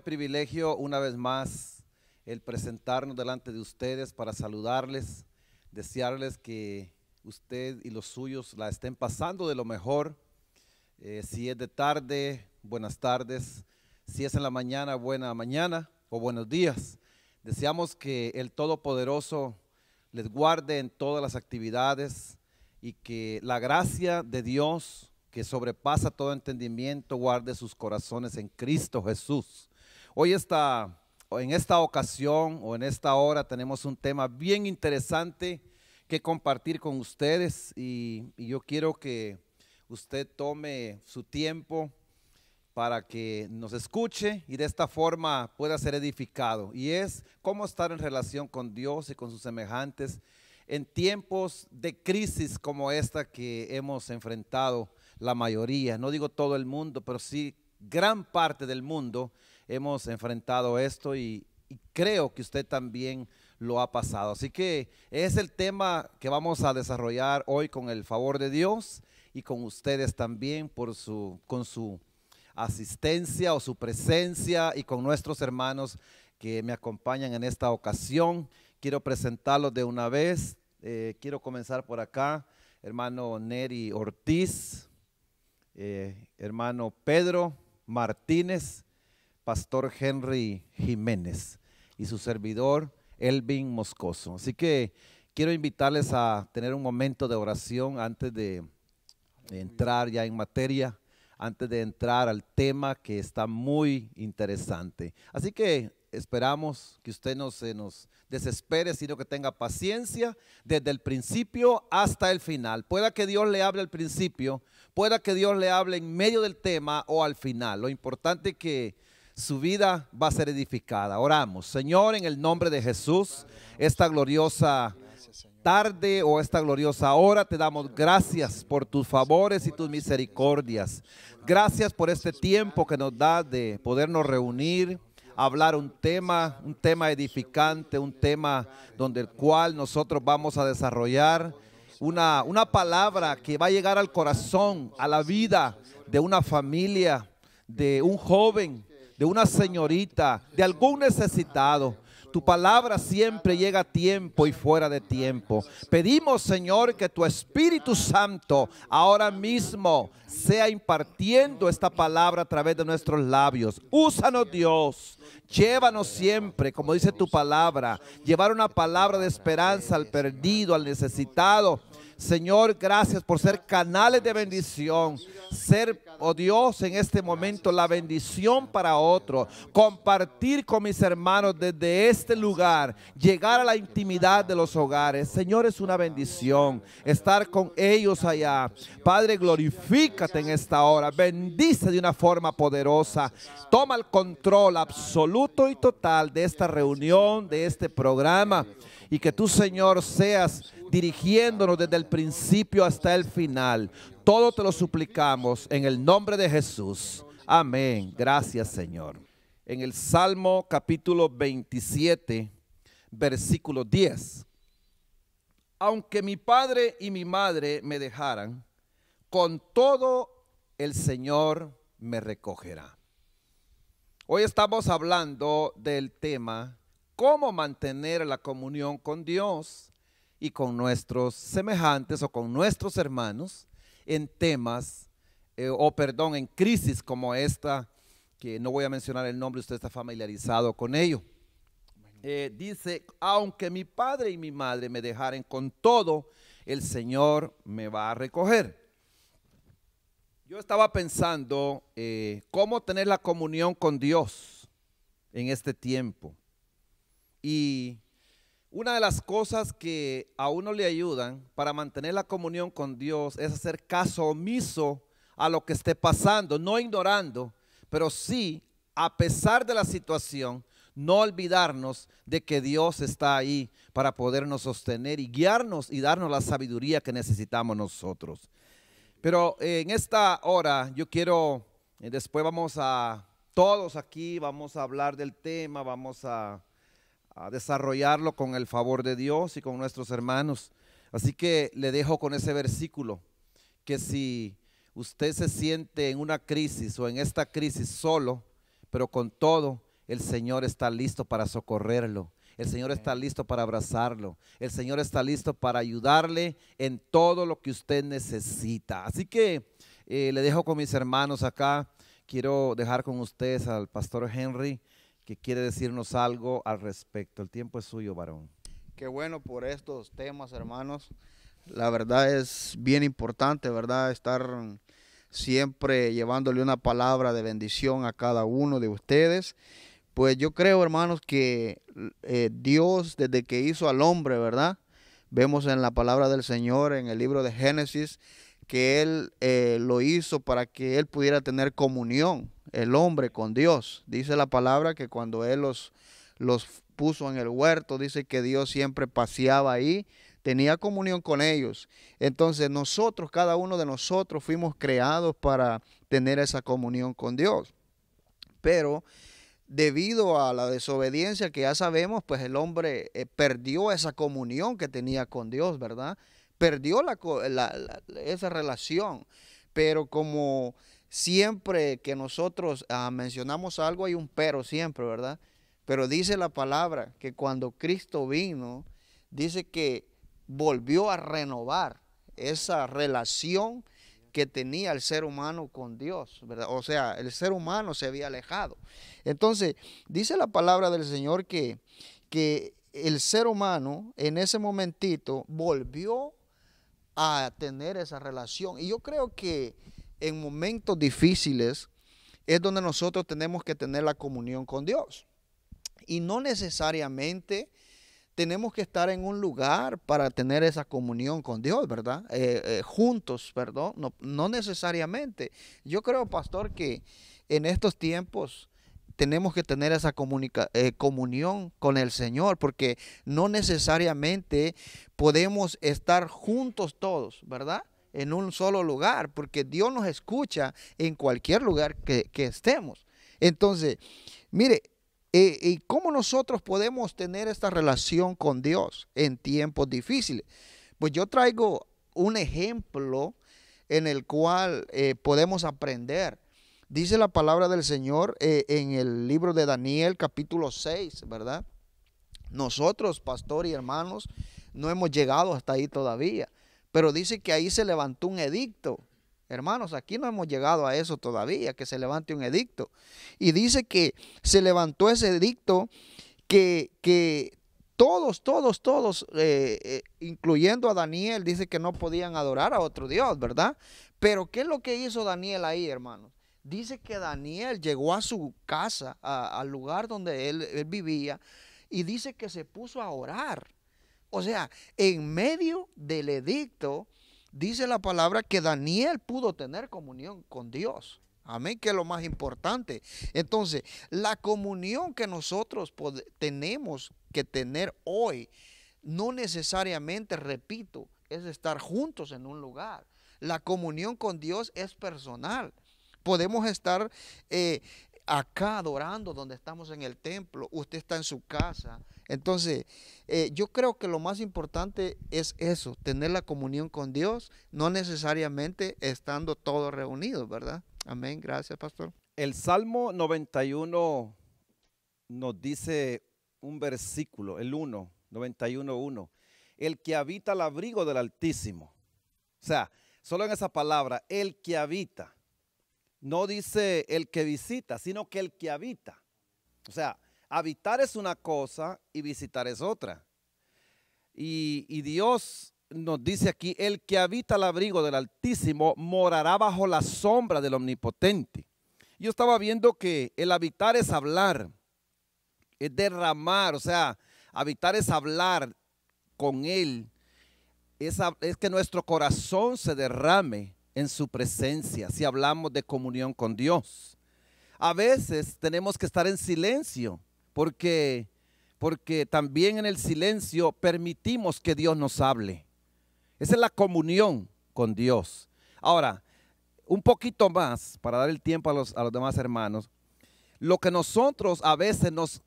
privilegio una vez más el presentarnos delante de ustedes para saludarles, desearles que usted y los suyos la estén pasando de lo mejor. Eh, si es de tarde, buenas tardes. Si es en la mañana, buena mañana o buenos días. Deseamos que el Todopoderoso les guarde en todas las actividades y que la gracia de Dios que sobrepasa todo entendimiento, guarde sus corazones en Cristo Jesús. Hoy está, en esta ocasión o en esta hora tenemos un tema bien interesante que compartir con ustedes y, y yo quiero que usted tome su tiempo para que nos escuche y de esta forma pueda ser edificado. Y es cómo estar en relación con Dios y con sus semejantes en tiempos de crisis como esta que hemos enfrentado la mayoría, no digo todo el mundo, pero sí gran parte del mundo hemos enfrentado esto y, creo que usted también lo ha pasado. Así que es el tema que vamos a desarrollar hoy con el favor de Dios y con ustedes también por su, con su asistencia o su presencia y con nuestros hermanos que me acompañan en esta ocasión. Quiero presentarlos de una vez. Eh, quiero comenzar por acá, hermano Neri Ortiz, eh, hermano Pedro Martínez, Pastor Henry Jiménez y su servidor Elvin Moscoso. Así que quiero invitarles a tener un momento de oración antes de entrar ya en materia, antes de entrar al tema que está muy interesante. Así que esperamos que usted no se nos desespere, sino que tenga paciencia desde el principio hasta el final. Pueda que Dios le hable al principio, pueda que Dios le hable en medio del tema o al final. Lo importante que su vida va a ser edificada. Oramos, Señor, en el nombre de Jesús, esta gloriosa tarde o esta gloriosa hora te damos gracias por tus favores y tus misericordias. Gracias por este tiempo que nos da de podernos reunir hablar un tema, un tema edificante, un tema donde el cual nosotros vamos a desarrollar una, una palabra que va a llegar al corazón, a la vida de una familia, de un joven, de una señorita, de algún necesitado. Tu palabra siempre llega a tiempo y fuera de tiempo. Pedimos, Señor, que tu Espíritu Santo ahora mismo sea impartiendo esta palabra a través de nuestros labios. Úsanos, Dios. Llévanos siempre, como dice tu palabra, llevar una palabra de esperanza al perdido, al necesitado Señor, gracias por ser canales de bendición. Ser, oh Dios, en este momento la bendición para otro. Compartir con mis hermanos desde este lugar. Llegar a la intimidad de los hogares. Señor, es una bendición estar con ellos allá. Padre, glorifícate en esta hora. Bendice de una forma poderosa. Toma el control absoluto y total de esta reunión, de este programa. Y que tú, Señor, seas dirigiéndonos desde el principio hasta el final. Todo te lo suplicamos en el nombre de Jesús. Amén. Gracias, Señor. En el Salmo capítulo 27, versículo 10. Aunque mi padre y mi madre me dejaran, con todo el Señor me recogerá. Hoy estamos hablando del tema cómo mantener la comunión con Dios y con nuestros semejantes o con nuestros hermanos en temas, eh, o perdón, en crisis como esta, que no voy a mencionar el nombre, usted está familiarizado con ello. Eh, dice, aunque mi padre y mi madre me dejaren con todo, el Señor me va a recoger. Yo estaba pensando eh, cómo tener la comunión con Dios en este tiempo. Y una de las cosas que a uno le ayudan para mantener la comunión con Dios es hacer caso omiso a lo que esté pasando, no ignorando, pero sí, a pesar de la situación, no olvidarnos de que Dios está ahí para podernos sostener y guiarnos y darnos la sabiduría que necesitamos nosotros. Pero eh, en esta hora yo quiero, eh, después vamos a todos aquí, vamos a hablar del tema, vamos a a desarrollarlo con el favor de Dios y con nuestros hermanos. Así que le dejo con ese versículo, que si usted se siente en una crisis o en esta crisis solo, pero con todo, el Señor está listo para socorrerlo. El Señor está listo para abrazarlo. El Señor está listo para ayudarle en todo lo que usted necesita. Así que eh, le dejo con mis hermanos acá. Quiero dejar con ustedes al pastor Henry que quiere decirnos algo al respecto. El tiempo es suyo, varón. Qué bueno por estos temas, hermanos. La verdad es bien importante, ¿verdad? Estar siempre llevándole una palabra de bendición a cada uno de ustedes. Pues yo creo, hermanos, que eh, Dios, desde que hizo al hombre, ¿verdad? Vemos en la palabra del Señor, en el libro de Génesis, que Él eh, lo hizo para que Él pudiera tener comunión el hombre con Dios. Dice la palabra que cuando Él los, los puso en el huerto, dice que Dios siempre paseaba ahí, tenía comunión con ellos. Entonces nosotros, cada uno de nosotros, fuimos creados para tener esa comunión con Dios. Pero debido a la desobediencia que ya sabemos, pues el hombre eh, perdió esa comunión que tenía con Dios, ¿verdad? Perdió esa relación. Pero como siempre que nosotros ah, mencionamos algo hay un pero siempre, ¿verdad? Pero dice la palabra que cuando Cristo vino, dice que volvió a renovar esa relación que tenía el ser humano con Dios, ¿verdad? O sea, el ser humano se había alejado. Entonces, dice la palabra del Señor que, que el ser humano en ese momentito volvió a tener esa relación. Y yo creo que en momentos difíciles es donde nosotros tenemos que tener la comunión con Dios. Y no necesariamente tenemos que estar en un lugar para tener esa comunión con Dios, ¿verdad? Eh, eh, juntos, perdón, no, necesariamente. Yo creo, pastor, que en estos tiempos tenemos que tener esa eh, comunión con el Señor, porque no necesariamente podemos estar juntos todos, ¿verdad? en un solo lugar, porque Dios nos escucha en cualquier lugar que, estemos. Entonces, mire, y eh, eh, ¿cómo nosotros podemos tener esta relación con Dios en tiempos difíciles? Pues yo traigo un ejemplo en el cual eh, podemos aprender. Dice la palabra del Señor en el libro de Daniel capítulo 6, ¿verdad? Nosotros, pastor y hermanos, no hemos llegado hasta ahí todavía. Pero dice que ahí se levantó un edicto. Hermanos, aquí no hemos llegado a eso todavía, que se levante un edicto. Y dice que se levantó ese edicto que, que todos, todos, todos, eh, eh, incluyendo a Daniel, dice que no podían adorar a otro Dios, ¿verdad? Pero ¿qué es lo que hizo Daniel ahí, hermanos? Dice que Daniel llegó a su casa, al lugar donde él vivía, y dice que se puso a orar. O sea, en medio del edicto, dice la palabra que Daniel pudo tener comunión con Dios. Amén, que es lo más importante. Entonces, la comunión que nosotros tenemos que tener hoy, no necesariamente, repito, es estar juntos en un lugar. La comunión con Dios es personal. Podemos estar eh, acá adorando donde estamos en el templo. Usted está en su casa entonces, eh, yo creo que lo más importante es eso, tener la comunión con Dios, no necesariamente estando todos reunidos, ¿verdad? Amén, gracias, pastor. El Salmo 91 nos dice un versículo, el 1, 91, 1. El que habita al abrigo del Altísimo. O sea, solo en esa palabra, el que habita. No dice el que visita, sino que el que habita. O sea, habitar es una cosa y visitar es otra. Y, Dios nos dice aquí, el que habita al abrigo del Altísimo morará bajo la sombra del Omnipotente. Yo estaba viendo que el habitar es hablar, es derramar, o sea, habitar es hablar con Él, es que nuestro corazón se derrame en su presencia, si hablamos de comunión con Dios. A veces tenemos que estar en silencio porque, porque también en el silencio permitimos que Dios nos hable. Esa es la comunión con Dios. Ahora, un poquito más, para dar el tiempo a los, demás hermanos, lo que nosotros a veces nos,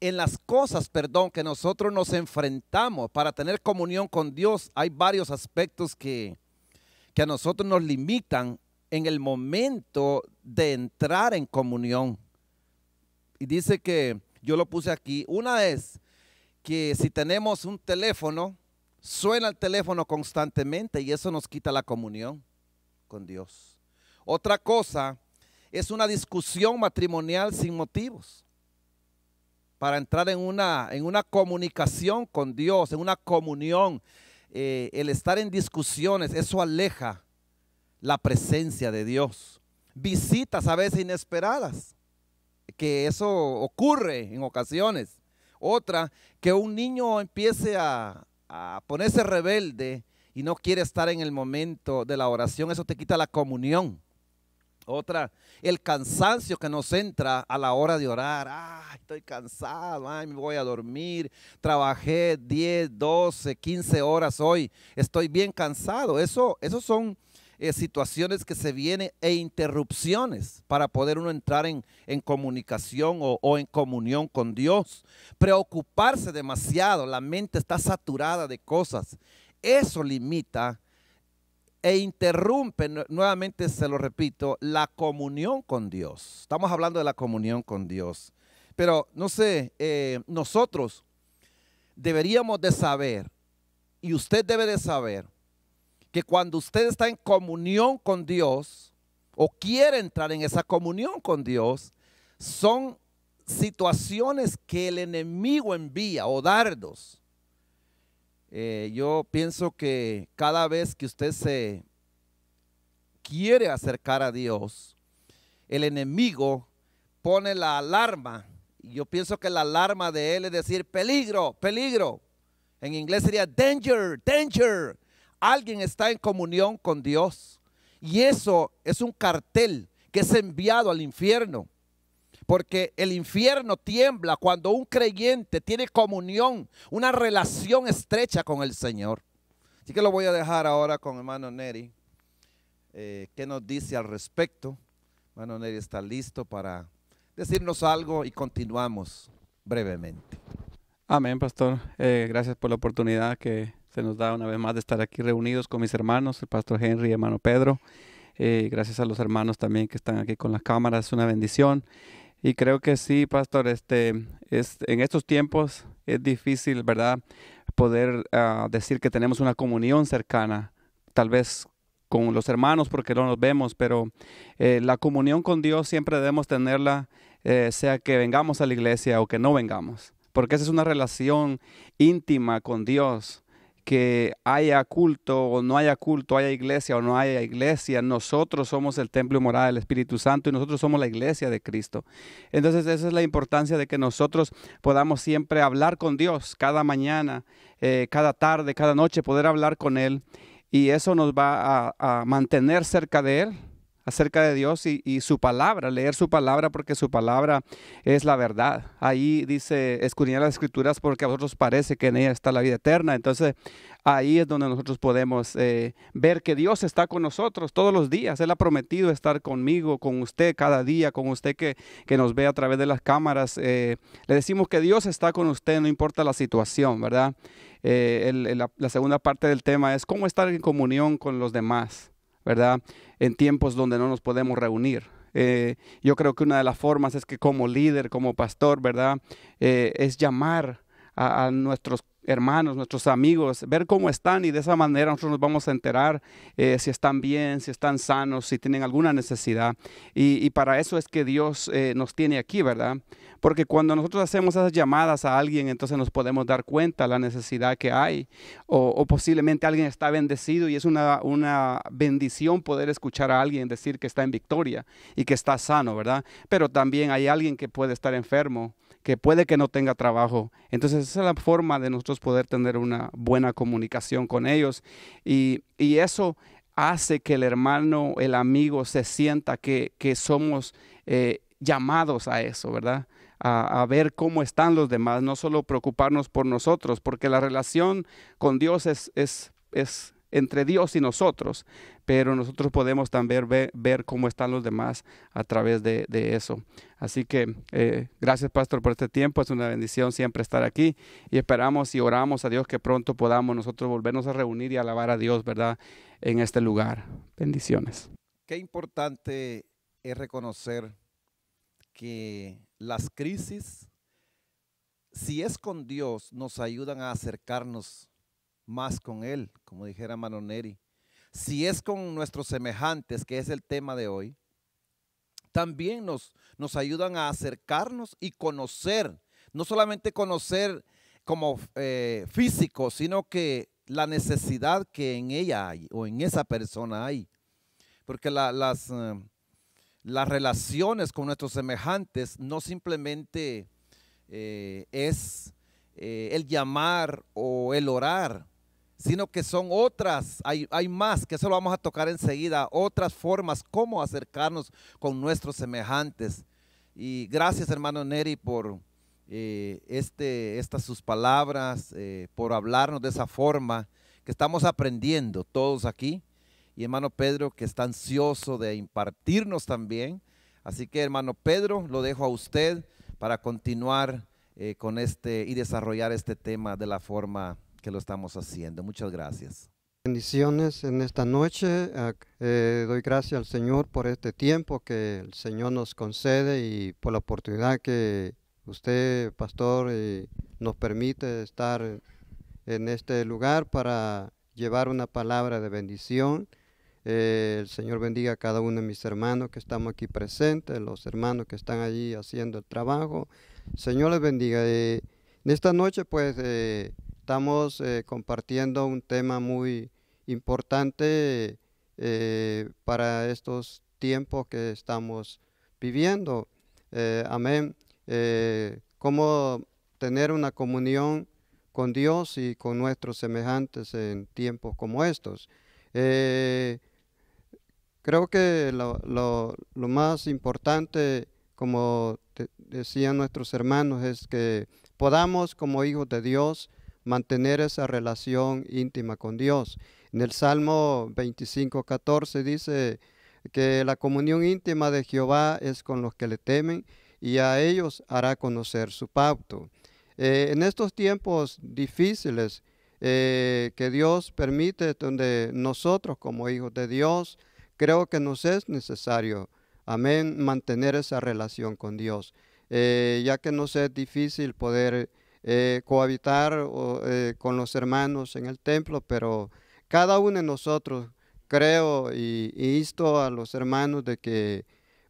en las cosas, perdón, que nosotros nos enfrentamos para tener comunión con Dios, hay varios aspectos que, que a nosotros nos limitan en el momento de entrar en comunión dice que yo lo puse aquí. Una es que si tenemos un teléfono, suena el teléfono constantemente y eso nos quita la comunión con Dios. Otra cosa es una discusión matrimonial sin motivos para entrar en una, en una comunicación con Dios, en una comunión. Eh, el estar en discusiones, eso aleja la presencia de Dios. Visitas a veces inesperadas que eso ocurre en ocasiones. Otra, que un niño empiece a, ponerse rebelde y no quiere estar en el momento de la oración, eso te quita la comunión. Otra, el cansancio que nos entra a la hora de orar. Ay, estoy cansado, ay, me voy a dormir. Trabajé 10, 12, 15 horas hoy. Estoy bien cansado. Eso, esos son eh, situaciones que se vienen e interrupciones para poder uno entrar en, comunicación o, en comunión con Dios. Preocuparse demasiado, la mente está saturada de cosas. Eso limita e interrumpe, nuevamente se lo repito, la comunión con Dios. Estamos hablando de la comunión con Dios. Pero no sé, eh, nosotros deberíamos de saber, y usted debe de saber, que cuando usted está en comunión con Dios o quiere entrar en esa comunión con Dios, son situaciones que el enemigo envía o dardos. Eh, yo pienso que cada vez que usted se quiere acercar a Dios, el enemigo pone la alarma. Yo pienso que la alarma de él es decir peligro, peligro. En inglés sería danger, danger alguien está en comunión con Dios. Y eso es un cartel que es enviado al infierno. Porque el infierno tiembla cuando un creyente tiene comunión, una relación estrecha con el Señor. Así que lo voy a dejar ahora con hermano Neri. Eh, ¿Qué nos dice al respecto? Hermano Neri está listo para decirnos algo y continuamos brevemente. Amén, pastor. Eh, gracias por la oportunidad que se nos da una vez más de estar aquí reunidos con mis hermanos, el pastor Henry y hermano Pedro. Eh, gracias a los hermanos también que están aquí con las cámaras, es una bendición. Y creo que sí, pastor, este, es, en estos tiempos es difícil, ¿verdad? Poder ah, decir que tenemos una comunión cercana, tal vez con los hermanos porque no nos vemos, pero eh, la comunión con Dios siempre debemos tenerla, eh, sea que vengamos a la iglesia o que no vengamos, porque esa es una relación íntima con Dios que haya culto o no haya culto, haya iglesia o no haya iglesia, nosotros somos el templo moral, del Espíritu Santo y nosotros somos la iglesia de Cristo. Entonces esa es la importancia de que nosotros podamos siempre hablar con Dios cada mañana, eh, cada tarde, cada noche, poder hablar con Él y eso nos va a mantener cerca de Él acerca de Dios y, su palabra, leer su palabra porque su palabra es la verdad. Ahí dice, escudriñar las escrituras porque a nosotros parece que en ella está la vida eterna. Entonces ahí es donde nosotros podemos eh, ver que Dios está con nosotros todos los días. Él ha prometido estar conmigo, con usted cada día, con usted que, nos ve a través de las cámaras. Eh, le decimos que Dios está con usted, no importa la situación, ¿verdad? Eh, la segunda parte del tema es cómo estar en comunión con los demás. ¿verdad? En tiempos donde no nos podemos reunir. Eh, yo creo que una de las formas es que como líder, como pastor, ¿verdad? Eh, es llamar a, nuestros hermanos, nuestros amigos, ver cómo están y de esa manera nosotros nos vamos a enterar eh, si están bien, si están sanos, si tienen alguna necesidad. Y, para eso es que Dios nos tiene aquí, ¿verdad? Porque cuando nosotros hacemos esas llamadas a alguien, entonces nos podemos dar cuenta la necesidad que hay. O, posiblemente alguien está bendecido y es una, bendición poder escuchar a alguien decir que está en victoria y que está sano, ¿verdad? Pero también hay alguien que puede estar enfermo que puede que no tenga trabajo. Entonces esa es la forma de nosotros poder tener una buena comunicación con ellos. Y, eso hace que el hermano, el amigo se sienta que, que somos eh, llamados a eso, ¿verdad? a, ver cómo están los demás, no solo preocuparnos por nosotros, porque la relación con Dios es, es, es entre Dios y nosotros, pero nosotros podemos también ver, ver cómo están los demás a través de, eso. Así que eh, gracias, Pastor, por este tiempo. Es una bendición siempre estar aquí y esperamos y oramos a Dios que pronto podamos nosotros volvernos a reunir y alabar a Dios, ¿verdad?, en este lugar. Bendiciones. Qué importante es reconocer que las crisis, si es con Dios, nos ayudan a acercarnos más con Él, como dijera Manoneri. Si es con nuestros semejantes, que es el tema de hoy, también nos, nos ayudan a acercarnos y conocer, no solamente conocer como eh, físico, sino que la necesidad que en ella hay o en esa persona hay. Porque las, eh, las relaciones con nuestros semejantes no simplemente eh, es eh, el llamar o el orar, sino que son otras, hay, más, que eso lo vamos a tocar enseguida, otras formas, cómo acercarnos con nuestros semejantes. Y gracias hermano Neri por eh, este, estas sus palabras, por hablarnos de esa forma que estamos aprendiendo todos aquí y hermano Pedro que está ansioso de impartirnos también. Así que hermano Pedro, lo dejo a usted para continuar eh, con este y desarrollar este tema de la forma que lo estamos haciendo. Muchas gracias. Bendiciones en esta noche. Eh, doy gracias al Señor por este tiempo que el Señor nos concede y por la oportunidad que usted, pastor, eh, nos permite estar en este lugar para llevar una palabra de bendición. Eh, el Señor bendiga a cada uno de mis hermanos que estamos aquí presentes, los hermanos que están allí haciendo el trabajo. Señor les bendiga. Eh, en esta noche pues eh, estamos compartiendo un tema muy importante para estos tiempos que estamos viviendo. amén. cómo tener una comunión con Dios y con nuestros semejantes en tiempos como estos. Creo que lo, más importante, como decían nuestros hermanos, es que podamos como hijos de Dios mantener esa relación íntima con Dios. En el Salmo 25, 14 dice que la comunión íntima de Jehová es con los que le temen y a ellos hará conocer su pacto. Eh, en estos tiempos difíciles eh, que Dios permite, donde nosotros como hijos de Dios creo que nos es necesario, amén, mantener esa relación con Dios, eh, ya que nos es difícil poder eh, cohabitar eh, con los hermanos en el templo, pero cada uno de nosotros creo y, y insto a los hermanos de que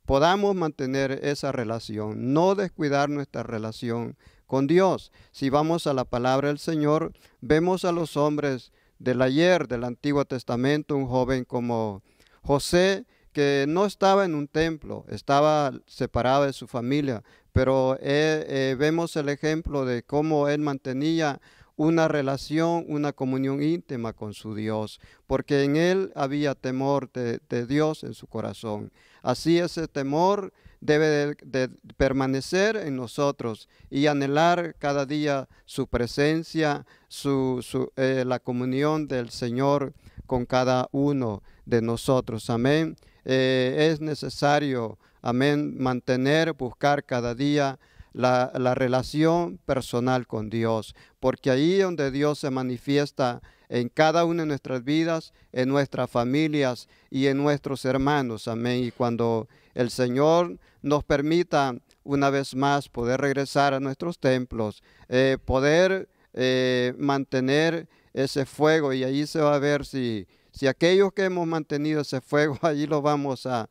podamos mantener esa relación, no descuidar nuestra relación con Dios. Si vamos a la palabra del Señor, vemos a los hombres del ayer, del Antiguo Testamento, un joven como José, que no estaba en un templo, estaba separado de su familia, pero eh, eh, vemos el ejemplo de cómo él mantenía una relación, una comunión íntima con su Dios, porque en él había temor de, Dios en su corazón. Así ese temor debe de, permanecer en nosotros y anhelar cada día su presencia, su, eh, la comunión del Señor con cada uno de nosotros. Amén. Eh, es necesario, amén, mantener, buscar cada día la, relación personal con Dios, porque ahí donde Dios se manifiesta en cada una de nuestras vidas, en nuestras familias y en nuestros hermanos. Amén. Y cuando el Señor nos permita una vez más poder regresar a nuestros templos, eh, poder eh, mantener ese fuego y ahí se va a ver si si aquellos que hemos mantenido ese fuego, allí lo vamos a,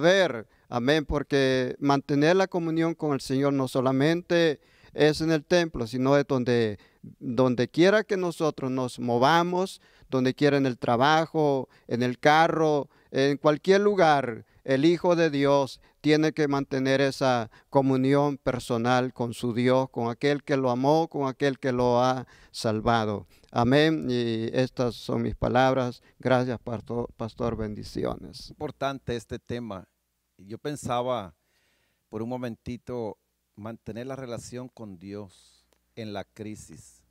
ver. Amén, porque mantener la comunión con el Señor no solamente es en el templo, sino es donde, donde quiera que nosotros nos movamos, donde quiera en el trabajo, en el carro, en cualquier lugar, el Hijo de Dios tiene que mantener esa comunión personal con su Dios, con aquel que lo amó, con aquel que lo ha salvado. Amén. Y estas son mis palabras. Gracias, pastor. bendiciones. importante este tema. Yo pensaba por un momentito mantener la relación con Dios en la crisis.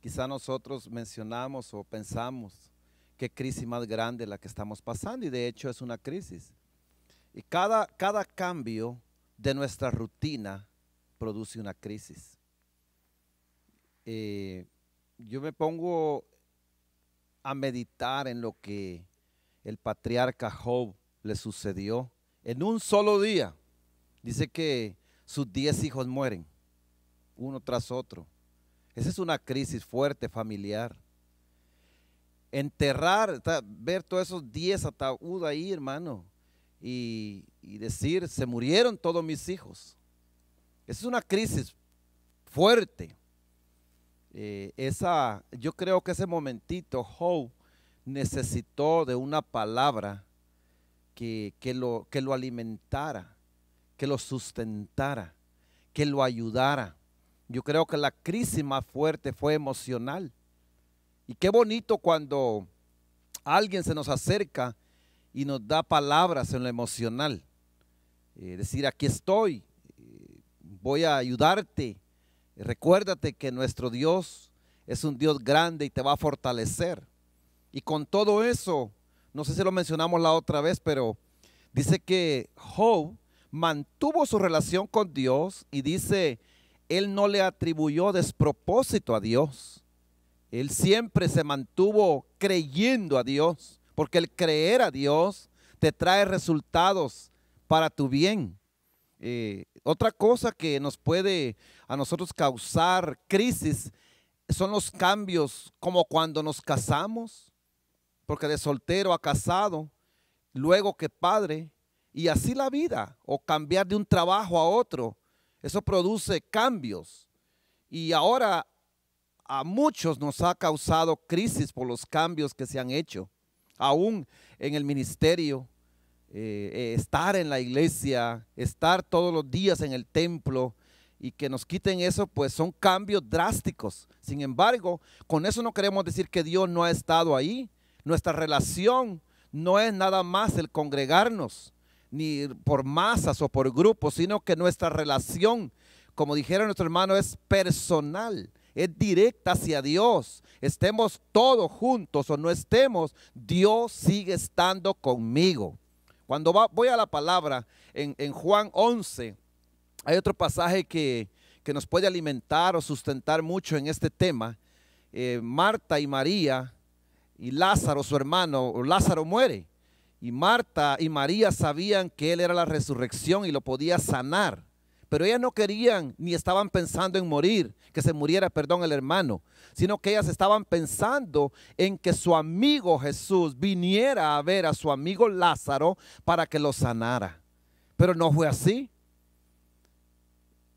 Quizá nosotros mencionamos o pensamos qué crisis más grande la que estamos pasando y de hecho es una crisis y cada, cada cambio de nuestra rutina produce una crisis. Eh, yo me pongo a meditar en lo que el patriarca Job le sucedió en un solo día. Dice que sus diez hijos mueren, uno tras otro. Esa es una crisis fuerte familiar. Enterrar, ver todos esos diez ataúd ahí, hermano, y, decir, se murieron todos mis hijos. Es una crisis fuerte. Eh, esa, yo creo que ese momentito How necesitó de una palabra que, lo, que lo alimentara, que lo sustentara, que lo ayudara. Yo creo que la crisis más fuerte fue emocional. Y qué bonito cuando alguien se nos acerca y nos da palabras en lo emocional. es eh, decir, aquí estoy, eh, voy a ayudarte. Recuérdate que nuestro Dios es un Dios grande y te va a fortalecer. Y con todo eso, no sé si lo mencionamos la otra vez, pero dice que Job mantuvo su relación con Dios y dice, él no le atribuyó despropósito a Dios. Él siempre se mantuvo creyendo a Dios porque el creer a Dios te trae resultados para tu bien. Eh, otra cosa que nos puede a nosotros causar crisis son los cambios como cuando nos casamos, porque de soltero a casado, luego que padre, y así la vida, o cambiar de un trabajo a otro, eso produce cambios. Y ahora a muchos nos ha causado crisis por los cambios que se han hecho aún en el ministerio, eh, eh, estar en la iglesia, estar todos los días en el templo y que nos quiten eso, pues son cambios drásticos. Sin embargo, con eso no queremos decir que Dios no ha estado ahí. Nuestra relación no es nada más el congregarnos, ni por masas o por grupos, sino que nuestra relación, como dijera nuestro hermano, es personal es directa hacia Dios. Estemos todos juntos o no estemos, Dios sigue estando conmigo. Cuando voy a la palabra en, Juan 11, hay otro pasaje que, nos puede alimentar o sustentar mucho en este tema. Eh, Marta y María y Lázaro, su hermano, Lázaro muere. Y Marta y María sabían que él era la resurrección y lo podía sanar. Pero ellas no querían ni estaban pensando en morir, que se muriera, perdón, el hermano, sino que ellas estaban pensando en que su amigo Jesús viniera a ver a su amigo Lázaro para que lo sanara. Pero no fue así.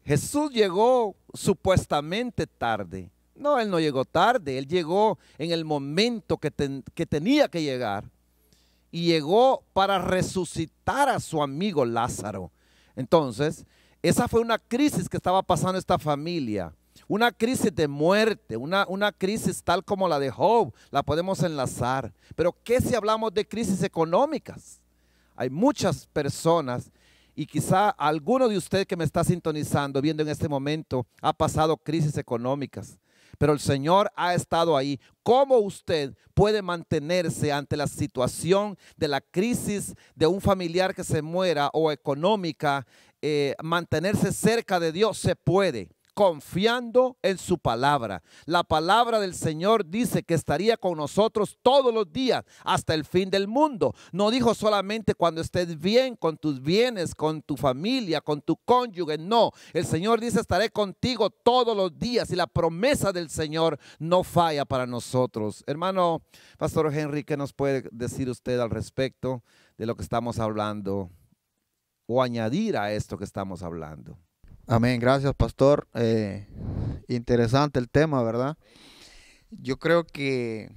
Jesús llegó supuestamente tarde. No, él no llegó tarde, él llegó en el momento que, tenía que llegar y llegó para resucitar a su amigo Lázaro. Entonces, esa fue una crisis que estaba pasando esta familia. Una crisis de muerte, una, una crisis tal como la de Job, la podemos enlazar. Pero ¿qué si hablamos de crisis económicas? Hay muchas personas y quizá alguno de ustedes que me está sintonizando, viendo en este momento, ha pasado crisis económicas, pero el Señor ha estado ahí. ¿Cómo usted puede mantenerse ante la situación de la crisis de un familiar que se muera o económica eh, mantenerse cerca de Dios se puede confiando en su palabra. La palabra del Señor dice que estaría con nosotros todos los días hasta el fin del mundo. No dijo solamente cuando estés bien con tus bienes, con tu familia, con tu cónyuge. No, el Señor dice estaré contigo todos los días y la promesa del Señor no falla para nosotros. Hermano Pastor Henry, ¿qué nos puede decir usted al respecto de lo que estamos hablando? o añadir a esto que estamos hablando. Amén, gracias pastor. Eh, interesante el tema, ¿verdad? Yo creo que,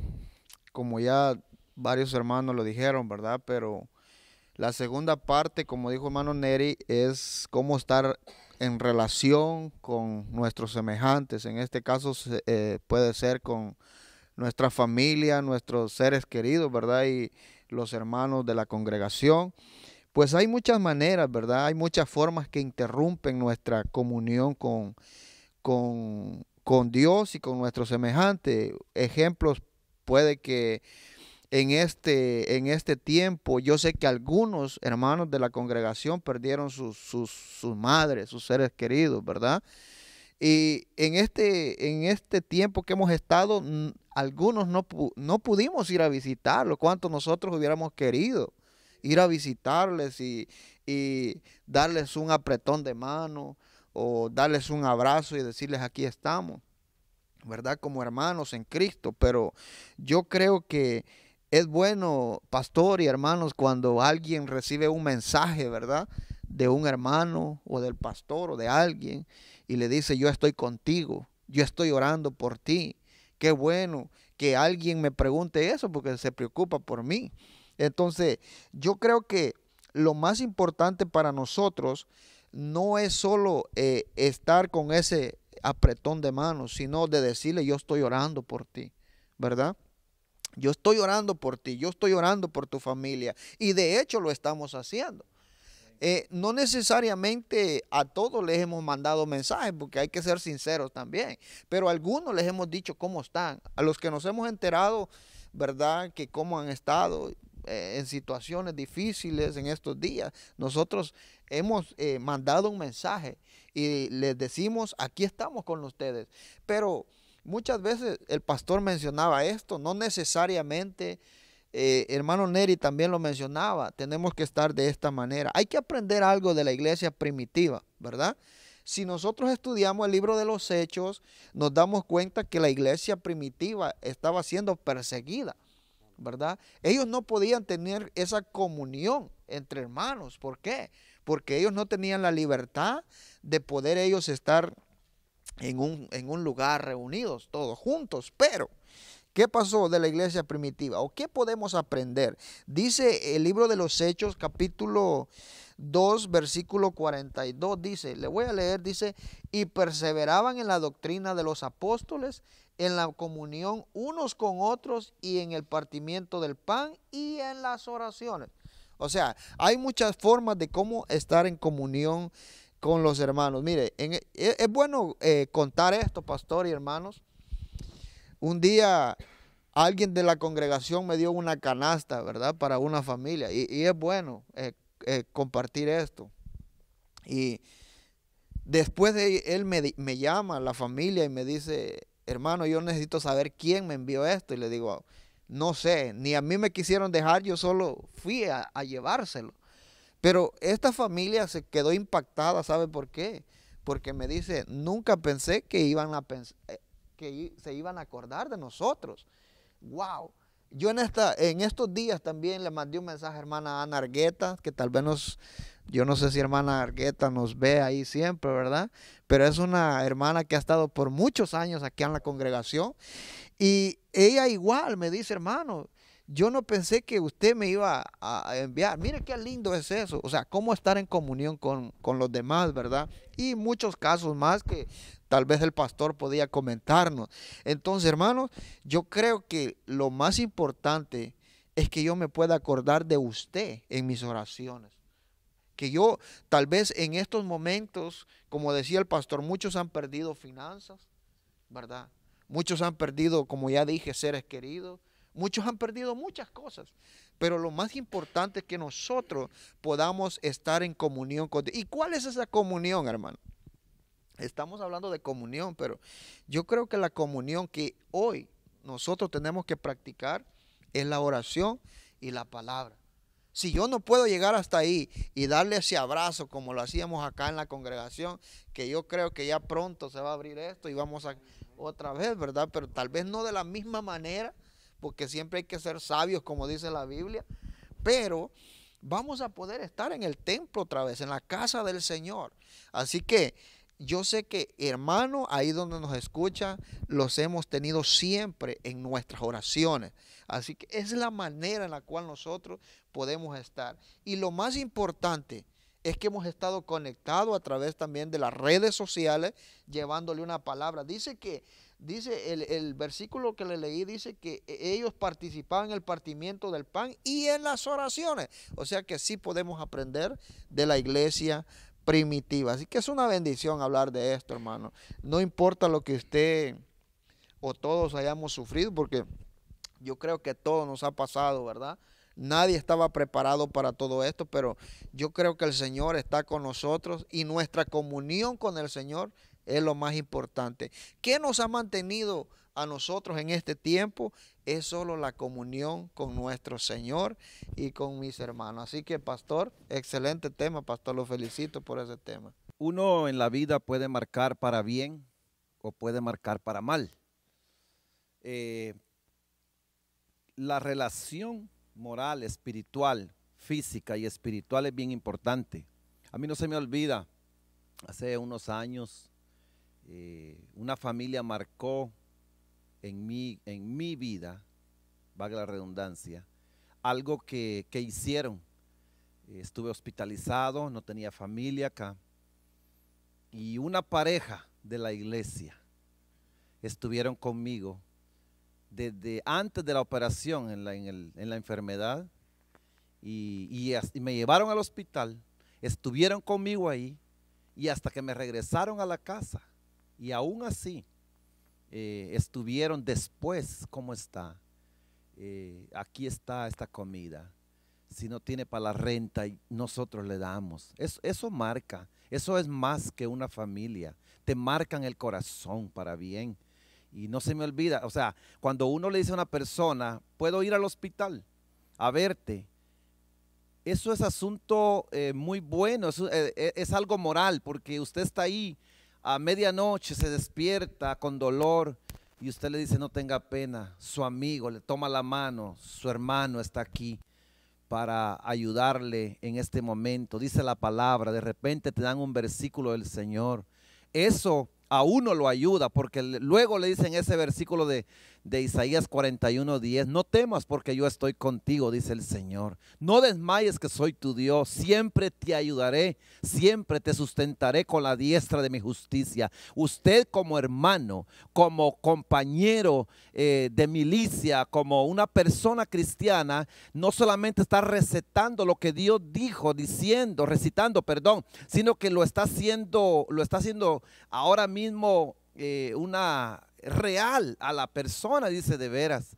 como ya varios hermanos lo dijeron, ¿verdad? Pero la segunda parte, como dijo hermano Neri, es cómo estar en relación con nuestros semejantes. En este caso eh, puede ser con nuestra familia, nuestros seres queridos, ¿verdad? Y los hermanos de la congregación. Pues hay muchas maneras, ¿verdad? Hay muchas formas que interrumpen nuestra comunión con, con, con Dios y con nuestro semejante. Ejemplos puede que en este, en este tiempo, yo sé que algunos hermanos de la congregación perdieron sus, madres, sus seres queridos, ¿verdad? Y en este, en este tiempo que hemos estado, algunos no, no pudimos ir a visitarlo, cuánto nosotros hubiéramos querido ir a visitarles y, darles un apretón de mano o darles un abrazo y decirles aquí estamos, ¿verdad? Como hermanos en Cristo. Pero yo creo que es bueno, pastor y hermanos, cuando alguien recibe un mensaje, ¿verdad? De un hermano o del pastor o de alguien y le dice, yo estoy contigo, yo estoy orando por ti. Qué bueno que alguien me pregunte eso porque se preocupa por mí. Entonces, yo creo que lo más importante para nosotros no es solo eh, estar con ese apretón de manos, sino de decirle yo estoy orando por ti, ¿verdad? Yo estoy orando por ti, yo estoy orando por tu familia y de hecho lo estamos haciendo. Eh, no necesariamente a todos les hemos mandado mensajes, porque hay que ser sinceros también, pero a algunos les hemos dicho cómo están, a los que nos hemos enterado, ¿verdad? Que cómo han estado, eh, en situaciones difíciles en estos días. Nosotros hemos eh, mandado un mensaje y les decimos, aquí estamos con ustedes. Pero muchas veces el pastor mencionaba esto, no necesariamente... Eh, hermano Neri también lo mencionaba, tenemos que estar de esta manera. Hay que aprender algo de la iglesia primitiva, ¿verdad? Si nosotros estudiamos el libro de los hechos, nos damos cuenta que la iglesia primitiva estaba siendo perseguida. ¿verdad? Ellos no podían tener esa comunión entre hermanos. ¿Por qué? Porque ellos no tenían la libertad de poder ellos estar en un, en un lugar reunidos, todos juntos. Pero, ¿qué pasó de la iglesia primitiva? ¿O qué podemos aprender? Dice el libro de los Hechos, capítulo 2, versículo 42, dice, le voy a leer, dice, y perseveraban en la doctrina de los apóstoles, en la comunión unos con otros y en el partimiento del pan y en las oraciones. O sea, hay muchas formas de cómo estar en comunión con los hermanos. Mire, e, es, bueno eh, contar esto, pastor y hermanos. Un día alguien de la congregación me dio una canasta, ¿verdad? Para una familia. Y, es bueno eh, eh, compartir esto. Y después de él me, llama a la familia y me dice, hermano, yo necesito saber quién me envió esto. Y le digo, no sé, ni a mí me quisieron dejar, yo solo fui a, llevárselo. Pero esta familia se quedó impactada, ¿sabe por qué? Porque me dice, nunca pensé que, iban a eh, que se iban a acordar de nosotros. ¡Wow! Yo en, esta, en estos días también le mandé un mensaje a hermana Ana Argueta, que tal vez nos, yo no sé si hermana Argueta nos ve ahí siempre, ¿verdad? Pero es una hermana que ha estado por muchos años aquí en la congregación. Y ella igual me dice, hermano, yo no pensé que usted me iba a enviar. Mire qué lindo es eso. O sea, cómo estar en comunión con, los demás, ¿verdad? Y muchos casos más que tal vez el pastor podía comentarnos. Entonces, hermanos, yo creo que lo más importante es que yo me pueda acordar de usted en mis oraciones que yo tal vez en estos momentos, como decía el pastor, muchos han perdido finanzas, ¿verdad? Muchos han perdido, como ya dije, seres queridos. Muchos han perdido muchas cosas. Pero lo más importante es que nosotros podamos estar en comunión con Dios. ¿Y cuál es esa comunión, hermano? Estamos hablando de comunión, pero yo creo que la comunión que hoy nosotros tenemos que practicar es la oración y la palabra. Si yo no puedo llegar hasta ahí y darle ese abrazo como lo hacíamos acá en la congregación, que yo creo que ya pronto se va a abrir esto y vamos a otra vez, ¿verdad? Pero tal vez no de la misma manera, porque siempre hay que ser sabios, como dice la Biblia, pero vamos a poder estar en el templo otra vez, en la casa del Señor. Así que yo sé que hermano, ahí donde nos escucha, los hemos tenido siempre en nuestras oraciones. Así que es la manera en la cual nosotros podemos estar. Y lo más importante es que hemos estado conectados a través también de las redes sociales, llevándole una palabra. Dice que, dice el, el versículo que le leí, dice que e, ellos participaban en el partimiento del pan y en las oraciones. O sea que sí podemos aprender de la iglesia primitiva. Así que es una bendición hablar de esto, hermano. No importa lo que usted o todos hayamos sufrido, porque yo creo que todo nos ha pasado, ¿verdad? Nadie estaba preparado para todo esto, pero yo creo que el Señor está con nosotros y nuestra comunión con el Señor es lo más importante. ¿Qué nos ha mantenido a nosotros en este tiempo? es solo la comunión con nuestro Señor y con mis hermanos. Así que, pastor, excelente tema, pastor, lo felicito por ese tema. Uno en la vida puede marcar para bien o puede marcar para mal. Eh, la relación moral, espiritual, física y espiritual es bien importante. A mí no se me olvida, hace unos años, eh, una familia marcó en mi, en mi vida, valga la redundancia, algo que, hicieron. Estuve hospitalizado, no tenía familia acá. Y una pareja de la iglesia estuvieron conmigo desde antes de la operación en la, enfermedad y, y, me llevaron al hospital, estuvieron conmigo ahí y hasta que me regresaron a la casa. Y aún así, eh, estuvieron después, ¿cómo está? Eh, aquí está esta comida. Si no tiene para la renta, nosotros le damos. Eso, marca, eso es más que una familia. Te marcan el corazón para bien. Y no se me olvida, o sea, cuando uno le dice a una persona, puedo ir al hospital a verte, eso es asunto eh, muy bueno, es algo moral, porque usted está ahí a medianoche se despierta con dolor y usted le dice no tenga pena, su amigo le toma la mano, su hermano está aquí para ayudarle en este momento. Dice la palabra, de repente te dan un versículo del Señor. Eso a uno lo ayuda porque luego le dicen ese versículo de de Isaías 41, 10. No temas porque yo estoy contigo, dice el Señor. No desmayes que soy tu Dios. Siempre te ayudaré, siempre te sustentaré con la diestra de mi justicia. Usted como hermano, como compañero eh, de milicia, como una persona cristiana, no solamente está recetando lo que Dios dijo, diciendo, recitando, perdón, sino que lo está haciendo, lo está haciendo ahora mismo eh, una real a la persona, dice de veras,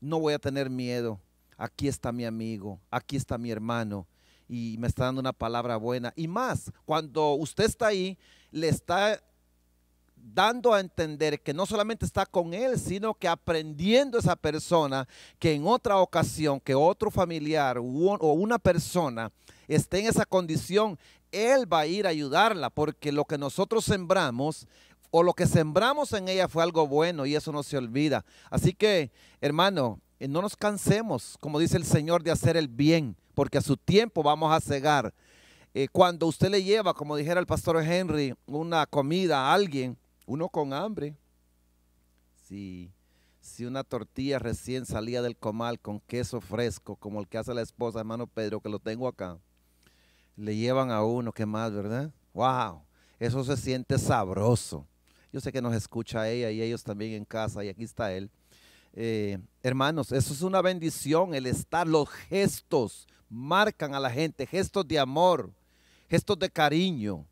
no voy a tener miedo. Aquí está mi amigo, aquí está mi hermano y me está dando una palabra buena. Y más, cuando usted está ahí, le está dando a entender que no solamente está con él, sino que aprendiendo esa persona que en otra ocasión, que otro familiar o una persona esté en esa condición, él va a ir a ayudarla, porque lo que nosotros sembramos, o lo que sembramos en ella fue algo bueno y eso no se olvida. Así que, hermano, eh, no nos cansemos, como dice el Señor, de hacer el bien, porque a su tiempo vamos a cegar. Eh, cuando usted le lleva, como dijera el pastor Henry, una comida a alguien, uno con hambre, si, una tortilla recién salía del comal con queso fresco, como el que hace la esposa, hermano Pedro, que lo tengo acá, le llevan a uno, qué más, verdad? ¡Wow! Eso se siente sabroso. Yo sé que nos escucha ella y ellos también en casa y aquí está él. Eh, hermanos, eso es una bendición, el estar, los gestos marcan a la gente, gestos de amor, gestos de cariño,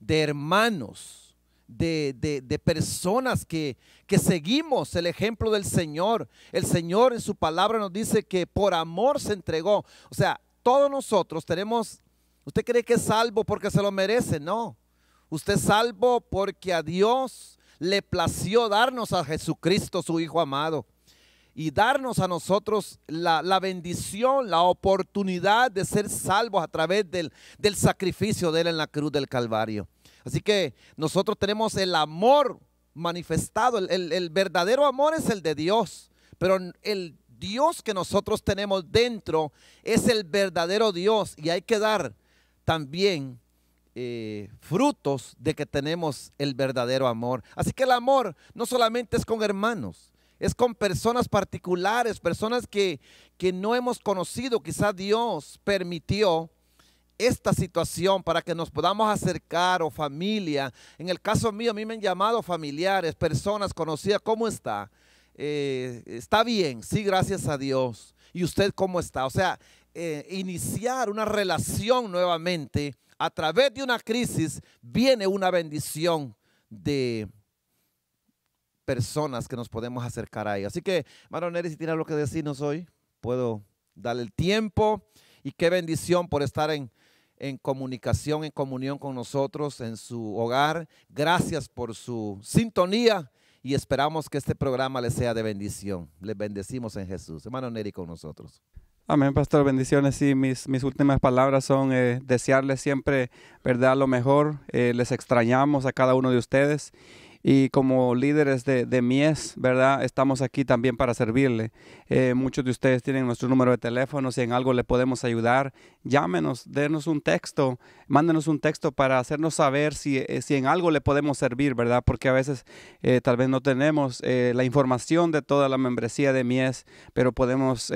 de hermanos, de, personas que, que seguimos el ejemplo del Señor. El Señor en su palabra nos dice que por amor se entregó. O sea, todos nosotros tenemos, usted cree que es salvo porque se lo merece, no. Usted salvo porque a Dios le plació darnos a Jesucristo, su Hijo amado, y darnos a nosotros la, bendición, la oportunidad de ser salvos a través del, sacrificio de Él en la cruz del Calvario. Así que nosotros tenemos el amor manifestado, el verdadero amor es el de Dios, pero el Dios que nosotros tenemos dentro es el verdadero Dios y hay que dar también eh, frutos de que tenemos el verdadero amor. Así que el amor no solamente es con hermanos, es con personas particulares, personas que, no hemos conocido. Quizá Dios permitió esta situación para que nos podamos acercar o familia. En el caso mío, a mí me han llamado familiares, personas conocidas, ¿cómo está? Eh, está bien, sí, gracias a Dios. ¿Y usted cómo está? O sea, eh, iniciar una relación nuevamente a través de una crisis viene una bendición de personas que nos podemos acercar a ellos. Así que, hermano Neri, si tiene algo que decirnos hoy, puedo darle el tiempo y qué bendición por estar en, comunicación, en comunión con nosotros, en su hogar. Gracias por su sintonía y esperamos que este programa le sea de bendición. Le bendecimos en Jesús. Hermano Neri con nosotros. Amén, pastor, bendiciones. Y sí, mis, mis últimas palabras son eh, desearles siempre, ¿verdad?, lo mejor. Eh, les extrañamos a cada uno de ustedes y como líderes de, de, Mies, ¿verdad? Estamos aquí también para servirle. Eh, muchos de ustedes tienen nuestro número de teléfono, si en algo le podemos ayudar, llámenos, denos un texto, mándenos un texto para hacernos saber si, si en algo le podemos servir, ¿verdad? Porque a veces tal vez no tenemos la información de toda la membresía de Mies, pero podemos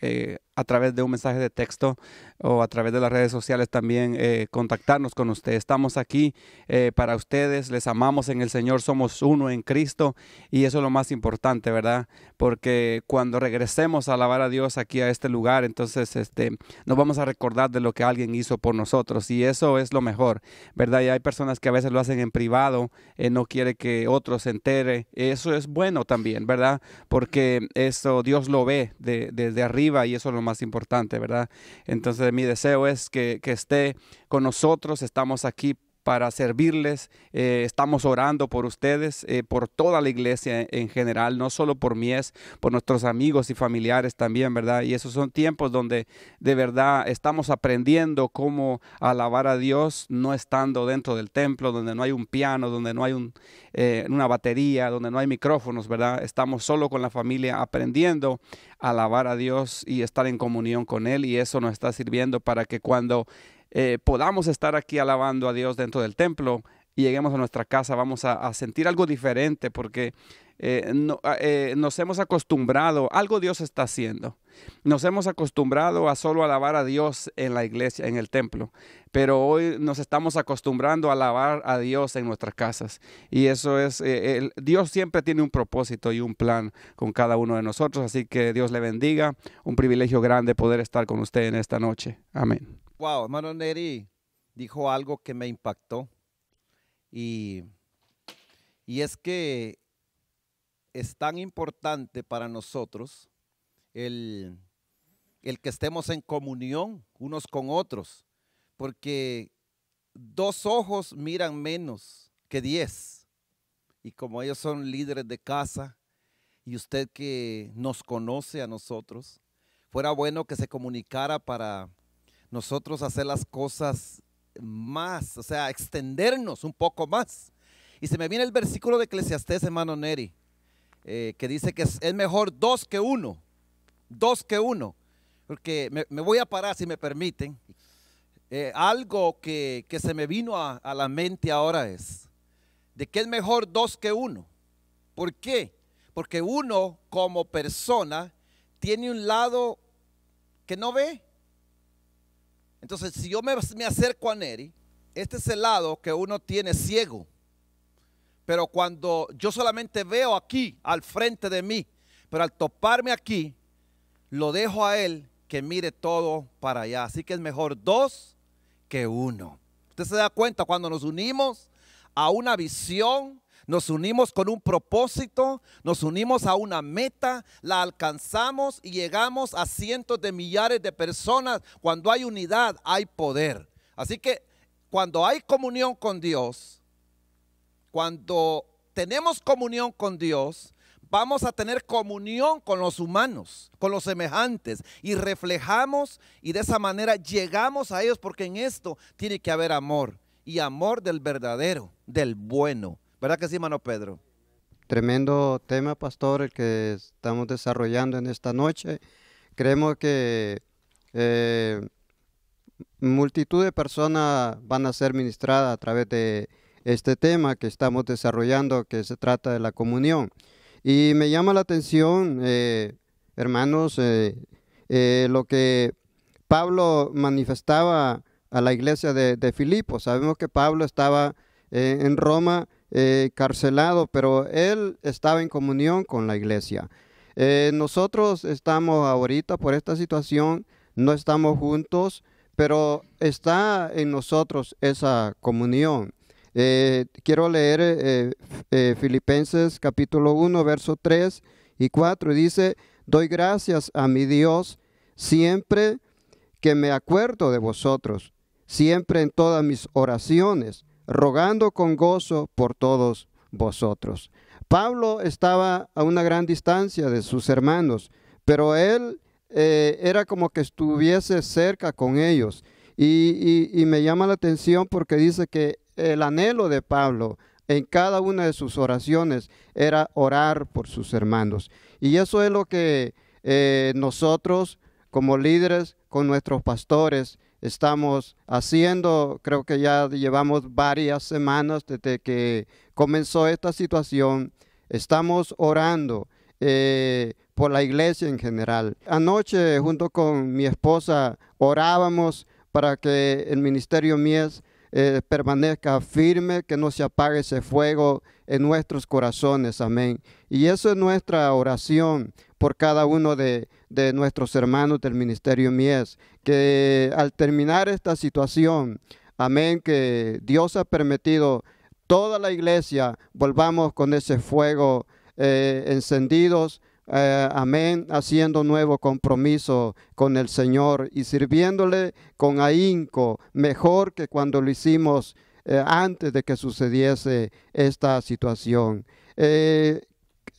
eh, a través de un mensaje de texto o a través de las redes sociales también eh, contactarnos con usted. Estamos aquí eh, para ustedes, les amamos en el Señor, somos uno en Cristo y eso es lo más importante, ¿verdad? Porque cuando regresemos a alabar a Dios aquí a este lugar, entonces este, nos vamos a recordar de lo que alguien hizo por nosotros y eso es lo mejor, ¿verdad? Y hay personas que a veces lo hacen en privado, eh, no quiere que otros se entere, eso es bueno también, ¿verdad? Porque eso Dios lo ve desde arriba y eso es lo más importante, ¿verdad? Entonces mi deseo es que, que esté con nosotros, estamos aquí para servirles. Eh, estamos orando por ustedes, eh, por toda la iglesia en general, no solo por es, por nuestros amigos y familiares también, ¿verdad? Y esos son tiempos donde de verdad estamos aprendiendo cómo alabar a Dios no estando dentro del templo, donde no hay un piano, donde no hay eh, una batería, donde no hay micrófonos, ¿verdad? Estamos solo con la familia aprendiendo a alabar a Dios y estar en comunión con Él y eso nos está sirviendo para que cuando eh, podamos estar aquí alabando a Dios dentro del templo y lleguemos a nuestra casa, vamos a, sentir algo diferente porque eh, ah, eh, nos hemos acostumbrado, algo Dios está haciendo, nos hemos acostumbrado a solo alabar a Dios en la iglesia, en el templo, pero hoy nos estamos acostumbrando a alabar a Dios en nuestras casas. Y eso es, Dios siempre tiene un propósito y un plan con cada uno de nosotros, así que Dios le bendiga, un privilegio grande poder estar con usted en esta noche. Amén. Wow, hermano Neri dijo algo que me impactó y, es que es tan importante para nosotros el, el que estemos en comunión unos con otros, porque dos ojos miran menos que diez. Y como ellos son líderes de casa y usted que nos conoce a nosotros, fuera bueno que se comunicara para nosotros hacer las cosas más, o sea, extendernos un poco más. Y se me viene el versículo de Eclesiastés, hermano Neri, eh, que dice que es, mejor dos que uno, dos que uno, porque me, voy a parar si me permiten. Eh, algo que, se me vino a, a la mente ahora es, de que es mejor dos que uno. ¿Por qué? Porque uno como persona tiene un lado que no ve entonces, si yo me, acerco a Neri, este es el lado que uno tiene ciego. Pero cuando yo solamente veo aquí, al frente de mí, pero al toparme aquí, lo dejo a él que mire todo para allá. Así que es mejor dos que uno. Usted se da cuenta cuando nos unimos a una visión, nos unimos con un propósito, nos unimos a una meta, la alcanzamos y llegamos a cientos de millares de personas. Cuando hay unidad, hay poder. Así que cuando hay comunión con Dios, cuando tenemos comunión con Dios, vamos a tener comunión con los humanos, con los semejantes, y reflejamos y de esa manera llegamos a ellos porque en esto tiene que haber amor y amor del verdadero, del bueno, ¿Verdad que sí, hermano Pedro? Tremendo tema, pastor, el que estamos desarrollando en esta noche. Creemos que eh, multitud de personas van a ser ministradas a través de este tema que estamos desarrollando, que se trata de la comunión. Y me llama la atención, eh, hermanos, eh, lo que Pablo manifestaba a la iglesia de, de Filipo. Sabemos que Pablo estaba en Roma eh, carcelado, pero él estaba en comunión con la iglesia. Eh, nosotros estamos ahorita por esta situación, no estamos juntos, pero está en nosotros esa comunión. Eh, quiero leer Filipenses capítulo 1, verso 3 y 4, dice, doy gracias a mi Dios siempre que me acuerdo de vosotros, siempre en todas mis oraciones rogando con gozo por todos vosotros. Pablo estaba a una gran distancia de sus hermanos, pero él eh, era como que estuviese cerca con ellos. Y, me llama la atención porque dice que el anhelo de Pablo en cada una de sus oraciones era orar por sus hermanos. Y eso es lo que eh, nosotros como líderes, con nuestros pastores, estamos haciendo. Creo que ya llevamos varias semanas desde que comenzó esta situación. Estamos orando eh, por la iglesia en general. Anoche, junto con mi esposa, orábamos para que el ministerio Mies eh, permanezca firme, que no se apague ese fuego en nuestros corazones. Amén. Y eso es nuestra oración por cada uno de, nuestros hermanos del Ministerio Mies. Que al terminar esta situación, amén, que Dios ha permitido toda la iglesia volvamos con ese fuego eh, encendidos. Eh, amén, haciendo nuevo compromiso con el Señor y sirviéndole con ahínco, mejor que cuando lo hicimos eh, antes de que sucediese esta situación.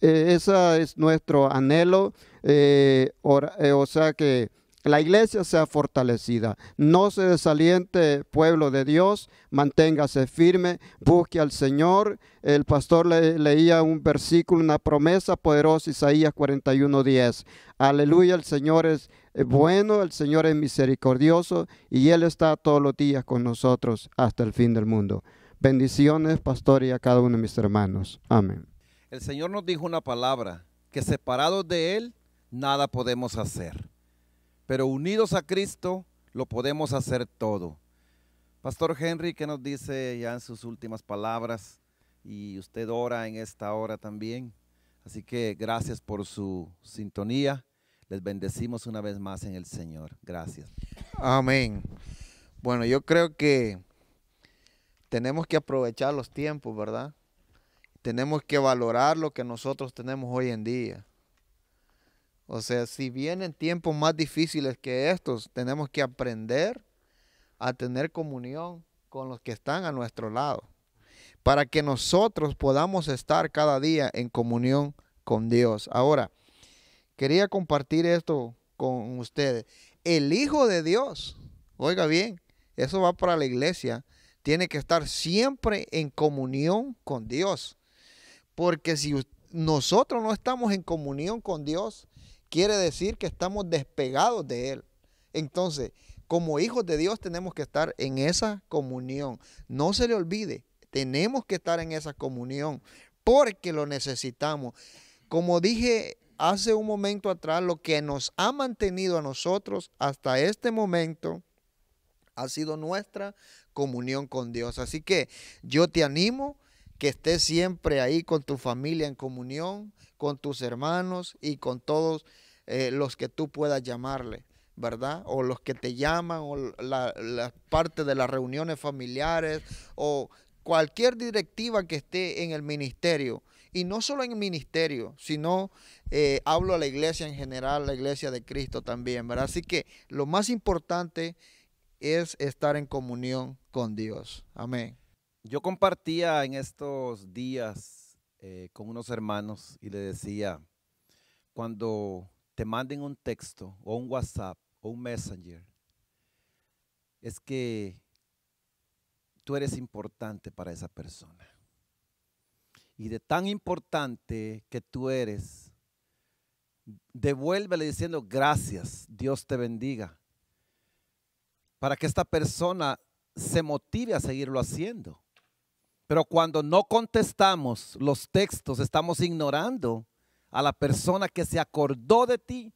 Eh, ese es nuestro anhelo, eh, eh, o sea que la iglesia sea fortalecida. No se desaliente, pueblo de Dios, manténgase firme, busque al Señor. El pastor le, leía un versículo, una promesa poderosa, Isaías 41:10. Aleluya, el Señor es bueno, el Señor es misericordioso y Él está todos los días con nosotros hasta el fin del mundo. Bendiciones, pastor, y a cada uno de mis hermanos. Amén. El Señor nos dijo una palabra, que separados de Él nada podemos hacer, pero unidos a Cristo lo podemos hacer todo. Pastor Henry, ¿qué nos dice ya en sus últimas palabras? Y usted ora en esta hora también. Así que gracias por su sintonía. Les bendecimos una vez más en el Señor. Gracias. Amén. Bueno, yo creo que tenemos que aprovechar los tiempos, ¿verdad? tenemos que valorar lo que nosotros tenemos hoy en día. O sea, si vienen tiempos más difíciles que estos, tenemos que aprender a tener comunión con los que están a nuestro lado, para que nosotros podamos estar cada día en comunión con Dios. Ahora, quería compartir esto con ustedes. El Hijo de Dios, oiga bien, eso va para la iglesia, tiene que estar siempre en comunión con Dios. Porque si nosotros no estamos en comunión con Dios, quiere decir que estamos despegados de Él. Entonces, como hijos de Dios tenemos que estar en esa comunión. No se le olvide, tenemos que estar en esa comunión porque lo necesitamos. Como dije hace un momento atrás, lo que nos ha mantenido a nosotros hasta este momento ha sido nuestra comunión con Dios. Así que yo te animo que estés siempre ahí con tu familia en comunión, con tus hermanos y con todos eh, los que tú puedas llamarle, ¿verdad? O los que te llaman, o la, parte de las reuniones familiares, o cualquier directiva que esté en el ministerio, y no solo en el ministerio, sino eh, hablo a la iglesia en general, la iglesia de Cristo también, ¿verdad? Así que lo más importante es estar en comunión con Dios. Amén. Yo compartía en estos días eh, con unos hermanos y le decía, cuando te manden un texto o un WhatsApp o un Messenger, es que tú eres importante para esa persona. Y de tan importante que tú eres, devuélvele diciendo gracias, Dios te bendiga, para que esta persona se motive a seguirlo haciendo. Pero cuando no contestamos los textos, estamos ignorando a la persona que se acordó de ti.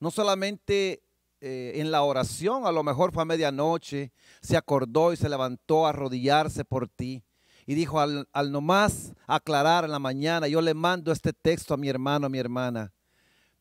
No solamente eh, en la oración, a lo mejor fue a medianoche, se acordó y se levantó a arrodillarse por ti. Y dijo, al, al nomás aclarar en la mañana, yo le mando este texto a mi hermano, a mi hermana.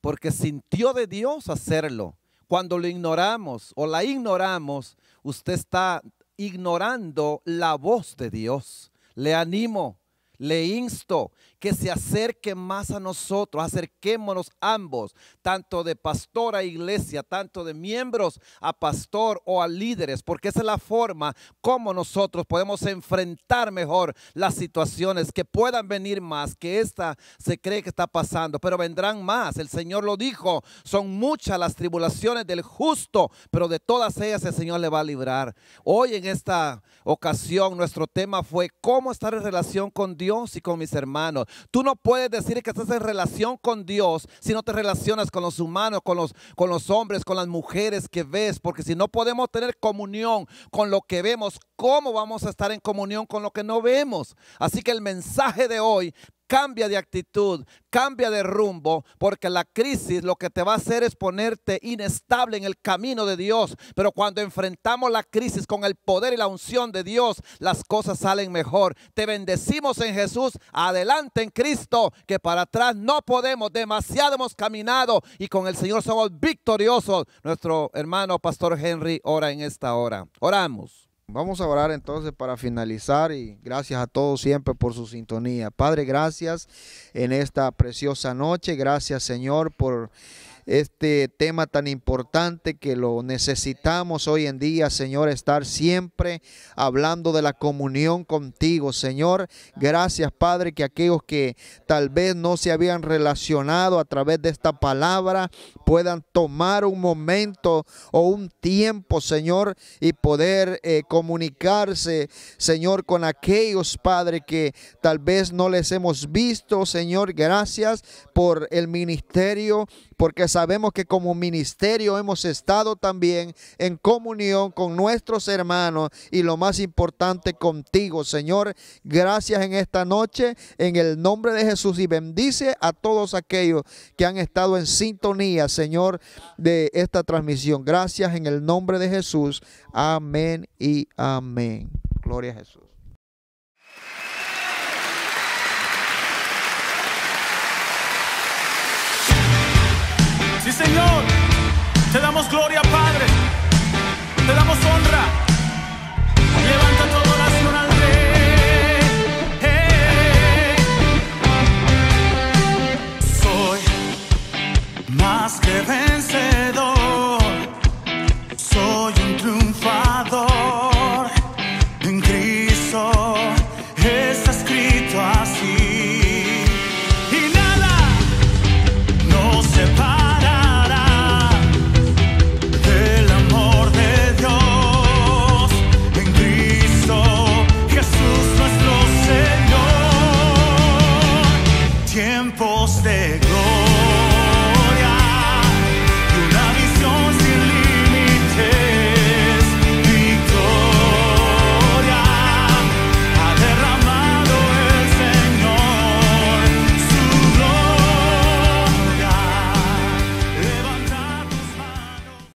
Porque sintió de Dios hacerlo. Cuando lo ignoramos o la ignoramos, usted está ignorando la voz de Dios le animo, le insto que se acerque más a nosotros. Acerquémonos ambos, tanto de pastor a iglesia, tanto de miembros a pastor o a líderes, porque esa es la forma como nosotros podemos enfrentar mejor las situaciones que puedan venir más, que esta se cree que está pasando, pero vendrán más. El Señor lo dijo, son muchas las tribulaciones del justo, pero de todas ellas el Señor le va a librar. Hoy en esta ocasión nuestro tema fue cómo estar en relación con Dios y con mis hermanos. Tú no puedes decir que estás en relación con Dios si no te relacionas con los humanos, con los, con los hombres, con las mujeres que ves, porque si no podemos tener comunión con lo que vemos, ¿cómo vamos a estar en comunión con lo que no vemos? Así que el mensaje de hoy Cambia de actitud, cambia de rumbo, porque la crisis lo que te va a hacer es ponerte inestable en el camino de Dios. Pero cuando enfrentamos la crisis con el poder y la unción de Dios, las cosas salen mejor. Te bendecimos en Jesús, adelante en Cristo, que para atrás no podemos, demasiado hemos caminado y con el Señor somos victoriosos. Nuestro hermano Pastor Henry ora en esta hora. Oramos. Vamos a orar entonces para finalizar y gracias a todos siempre por su sintonía. Padre, gracias en esta preciosa noche. Gracias Señor por este tema tan importante que lo necesitamos hoy en día, Señor, estar siempre hablando de la comunión contigo, Señor. Gracias, Padre, que aquellos que tal vez no se habían relacionado a través de esta palabra puedan tomar un momento o un tiempo, Señor, y poder eh, comunicarse, Señor, con aquellos, Padre, que tal vez no les hemos visto, Señor. Gracias por el ministerio porque sabemos que como ministerio hemos estado también en comunión con nuestros hermanos y lo más importante contigo, Señor. Gracias en esta noche, en el nombre de Jesús y bendice a todos aquellos que han estado en sintonía, Señor, de esta transmisión. Gracias en el nombre de Jesús. Amén y amén. Gloria a Jesús. Y Señor. Te damos gloria, Padre. Te damos honra. Levanta tu adoración al rey. Soy más que ven